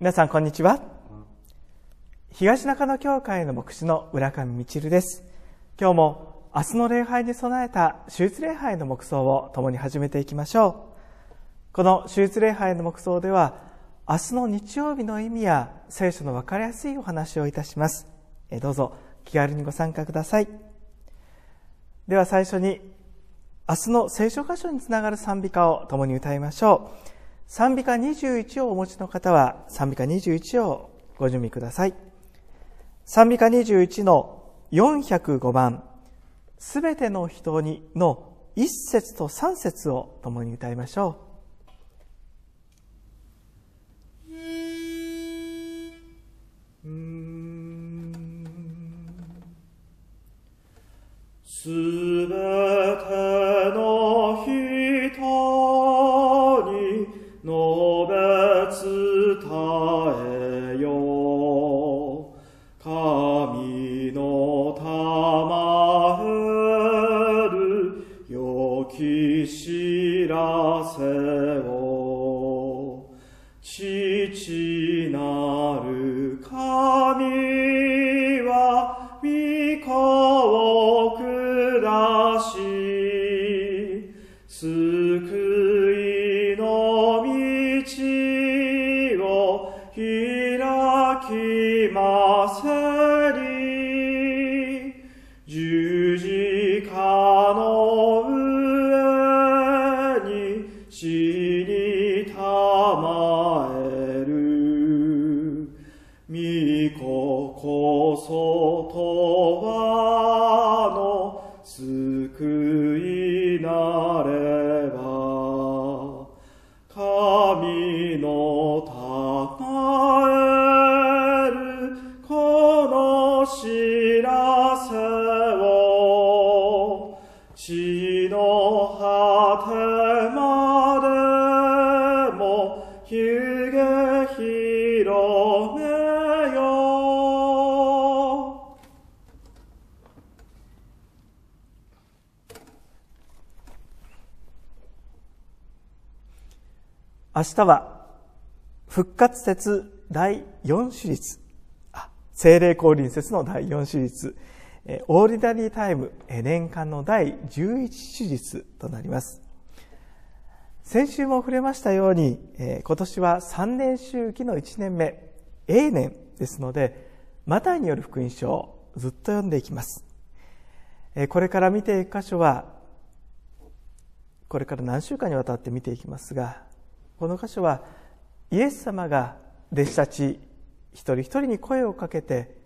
皆さんこんにちは東中野教会の牧師の浦上みちるです今日も明日の礼拝に備えた手術礼拝の黙想を共に始めていきましょうこの手術礼拝の黙想では明日の日曜日の意味や聖書の分かりやすいお話をいたしますえどうぞ気軽にご参加くださいでは最初に明日の聖書箇所につながる賛美歌を共に歌いましょう賛美歌21をお持ちの方は賛美歌21をご準備ください賛美歌21の405番「すべての人に」の1節と3節を共に歌いましょう救いの道を開きませり十字架の上に死にたまえる御子ことはの果てまでも湯気広めよ明日は復活説第4種律精霊降臨説の第4手術オーディナリータイム年間の第11手術となります。先週も触れましたように、今年は3年周期の1年目、A 年ですので、マタイによる福音書をずっと読んでいきます。これから見ていく箇所は、これから何週間にわたって見ていきますが、この箇所はイエス様が弟子たち一人一人に声をかけて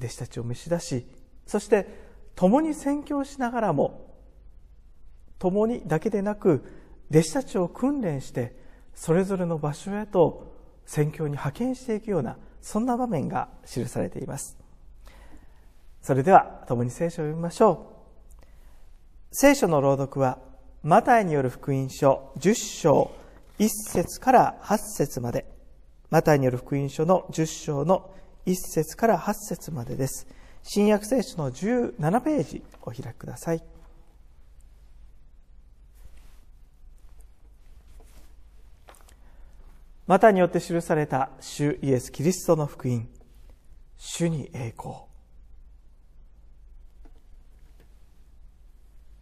弟子たちを召し出しそして共に宣教しながらも共にだけでなく弟子たちを訓練してそれぞれの場所へと宣教に派遣していくようなそんな場面が記されていますそれでは共に聖書を読みましょう聖書の朗読はマタイによる福音書10章1節から8節までマタイによる福音書の10章の1節から8節までです。新約聖書の17ページお開きください。マタによって記された主イエス・キリストの福音、主に栄光。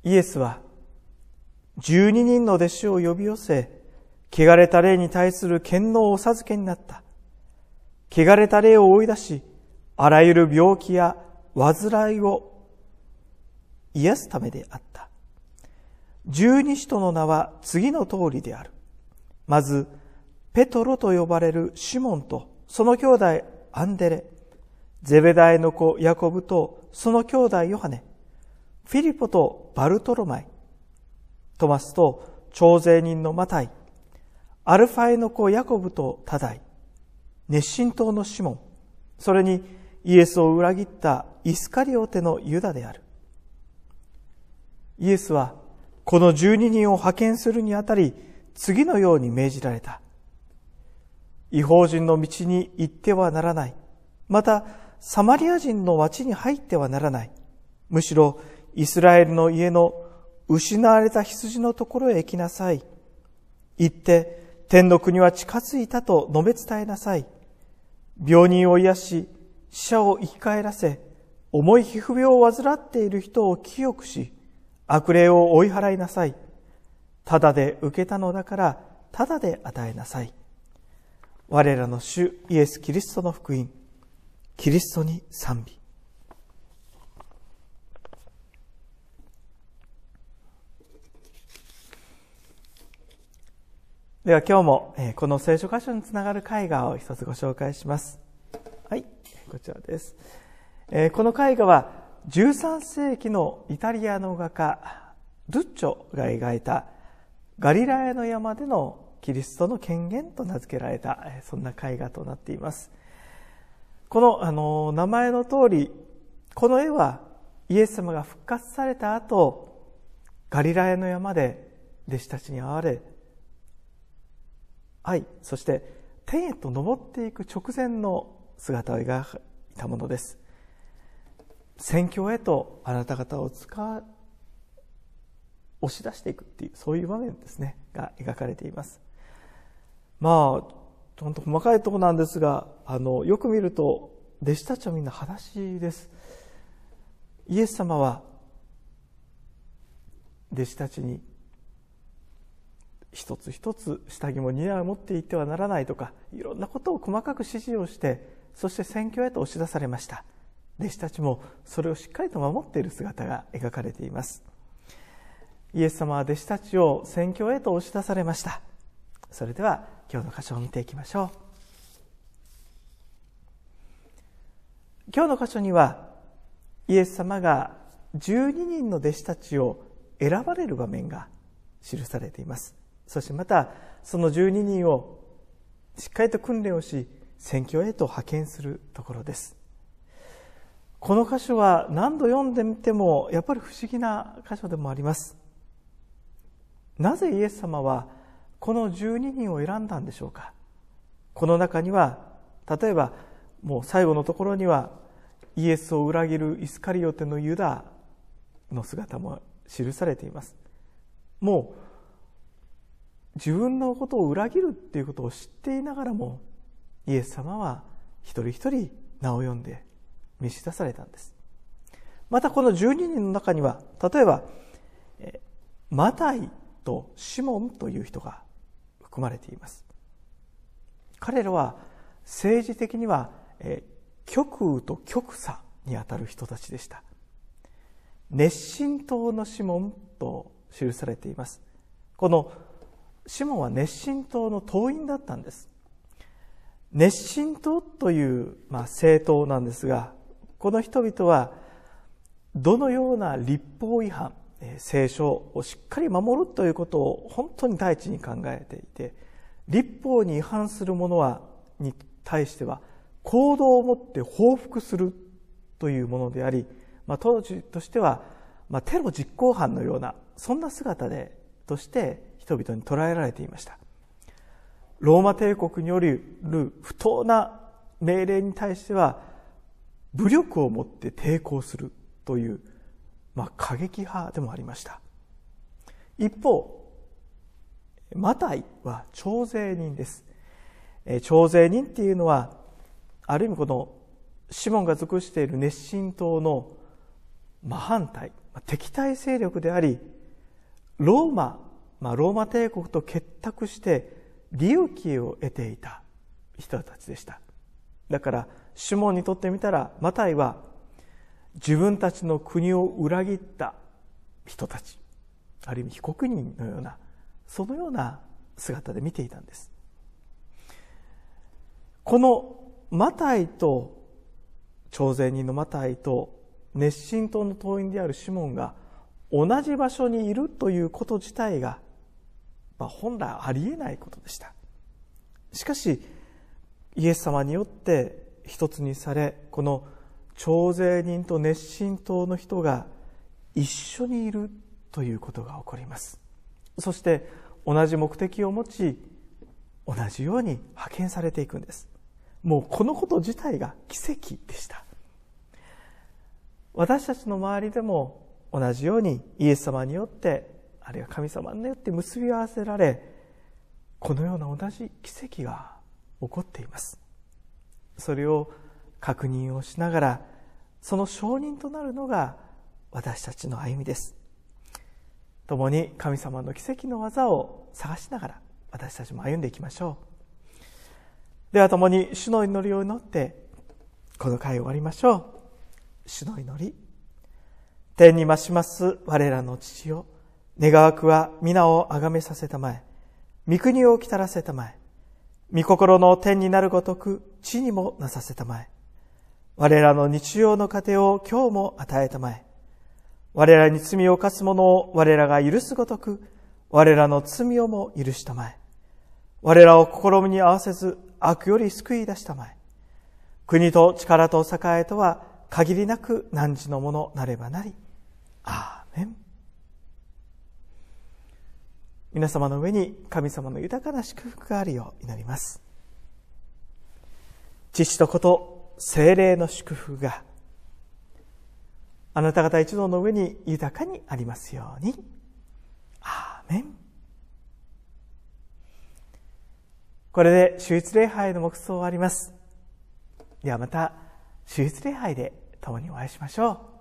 イエスは12人の弟子を呼び寄せ、汚れた霊に対する権能をお授けになった。汚れた霊を追い出し、あらゆる病気や患いを癒すためであった。十二使徒の名は次の通りである。まず、ペトロと呼ばれるシモンと、その兄弟アンデレ、ゼベダエの子ヤコブと、その兄弟ヨハネ、フィリポとバルトロマイ、トマスと徴税人のマタイ、アルファエの子ヤコブとタダイ、熱心党のシモン、それにイエスを裏切ったイスカリオテのユダである。イエスはこの12人を派遣するにあたり次のように命じられた。違法人の道に行ってはならない。また、サマリア人の町に入ってはならない。むしろ、イスラエルの家の失われた羊のところへ行きなさい。行って、天の国は近づいたと述べ伝えなさい。病人を癒し、死者を生き返らせ、重い皮膚病を患っている人を清くし、悪霊を追い払いなさい。ただで受けたのだから、ただで与えなさい。我らの主イエス・キリストの福音、キリストに賛美。では今日もこの聖書箇所につながる絵画を一つご紹介します。はい、こちらです。この絵画は13世紀のイタリアの画家ルッチョが描いたガリラヤの山でのキリストの権限と名付けられたそんな絵画となっています。このあの名前の通りこの絵はイエス様が復活された後ガリラヤの山で弟子たちに会われ愛そして天へと登っていく直前の姿を描いたものです宣教へとあなた方を使押し出していくっていうそういう場面ですねが描かれていますまあ本当細かいとこなんですがあのよく見ると弟子たちはみんな裸足ですイエス様は弟子たちに一つ一つ下着も似合う持っていってはならないとかいろんなことを細かく指示をしてそして宣教へと押し出されました弟子たちもそれをしっかりと守っている姿が描かれていますイエス様は弟子たちを宣教へと押し出されましたそれでは今日の箇所を見ていきましょう今日の箇所にはイエス様が12人の弟子たちを選ばれる場面が記されていますそしてまたその12人をしっかりと訓練をし選挙へと派遣するところですこの箇所は何度読んでみてもやっぱり不思議な箇所でもありますなぜイエス様はこの12人を選んだんでしょうかこの中には例えばもう最後のところにはイエスを裏切るイスカリオテのユダの姿も記されていますもう自分のことを裏切るっていうことを知っていながらもイエス様は一人一人名を呼んで召し出されたんですまたこの12人の中には例えばマタイとシモンという人が含まれています彼らは政治的には極右と極左にあたる人たちでした熱心党のシモンと記されていますこのシモンは熱心党の党員だったんです熱心党という、まあ、政党なんですがこの人々はどのような立法違反聖書をしっかり守るということを本当に第一に考えていて立法に違反する者はに対しては行動をもって報復するというものであり、まあ、当時としては、まあ、テロ実行犯のようなそんな姿でとして人々に捕らえられていましたローマ帝国による不当な命令に対しては武力をもって抵抗するという、まあ、過激派でもありました一方マタイは徴税人です徴税人っていうのはある意味このシモンが属している熱心党の真反対敵対勢力でありローマまあ、ローマ帝国と結託して利益を得ていた人たちでしただからシモンにとってみたらマタイは自分たちの国を裏切った人たちある意味被告人のようなそのような姿で見ていたんですこのマタイと朝鮮人のマタイと熱心党の党員であるシモンが同じ場所にいるということ自体がまあ、本来ありえないことでしたしかしイエス様によって一つにされこの徴税人と熱心党の人が一緒にいるということが起こりますそして同じ目的を持ち同じように派遣されていくんですもうこのこと自体が奇跡でした私たちの周りでも同じようにイエス様によってあるいは神様によって結び合わせられこのような同じ奇跡が起こっていますそれを確認をしながらその証人となるのが私たちの歩みです共に神様の奇跡の技を探しながら私たちも歩んでいきましょうでは共に主の祈りを祈ってこの回終わりましょう主の祈り天にまします我らの父よ願わくは皆をあがめさせたまえ、御国をきたらせたまえ、御心の天になるごとく地にもなさせたまえ、我らの日常の糧を今日も与えたまえ、我らに罪を犯す者を我らが許すごとく、我らの罪をも許したまえ、我らを試みに合わせず悪より救い出したまえ、国と力と栄えとは限りなく何時のものなればなり。アーメン。皆様の上に神様の豊かな祝福があるよう祈ります父と子と精霊の祝福があなた方一同の上に豊かにありますようにアーメンこれで終日礼拝の黙想を終わりますではまた終日礼拝で共にお会いしましょう